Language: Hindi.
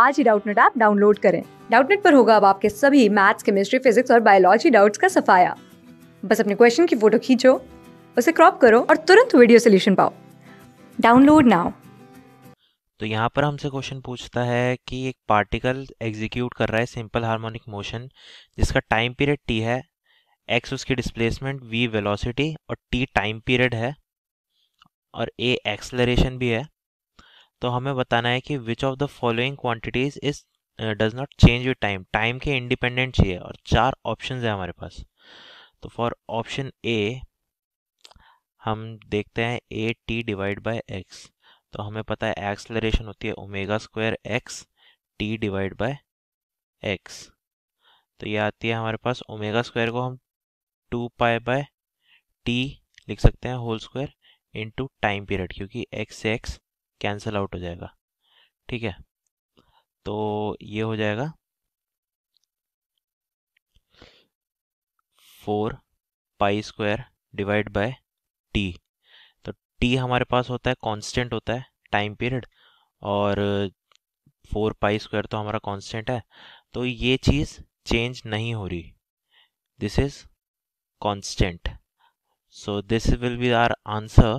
आज ही डाउटनेट ऐप डाउनलोड करें डाउटनेट पर होगा अब आपके सभी मैथ्स केमिस्ट्री फिजिक्स और बायोलॉजी डाउट्स का सफाया बस अपने क्वेश्चन की फोटो खींचो उसे क्रॉप करो और तुरंत वीडियो सोल्यूशन पाओ डाउनलोड नाउ तो यहाँ पर हमसे क्वेश्चन पूछता है कि एक पार्टिकल एग्जीक्यूट कर रहा है सिंपल हार्मोनिक मोशन जिसका टाइम पीरियड टी है एक्स उसकी डिस्प्लेसमेंट वी वेलोसिटी और टी टाइम पीरियड है और ए एक्सलरेशन भी है तो हमें बताना है कि which of the following quantities is does not change with time time के इंडिपेंडेंट चाहिए और चार ऑप्शन है हमारे पास तो फॉर ऑप्शन ए हम देखते हैं A T divide by X तो हमें पता है एक्सलरेशन होती है omega square X T divide by X तो ये आती है हमारे पास ओमेगा स्क्वायर को हम टू पाई बाय टी लिख सकते हैं whole square into time period क्योंकि एक्स एक्स कैंसिल आउट हो जाएगा ठीक है तो ये हो जाएगा four pi square divide by T तो टी हमारे पास होता है कांस्टेंट होता है टाइम पीरियड और फोर पाई स्क्वायर तो हमारा कांस्टेंट है तो ये चीज़ चेंज नहीं हो रही this is constant so this will be our answer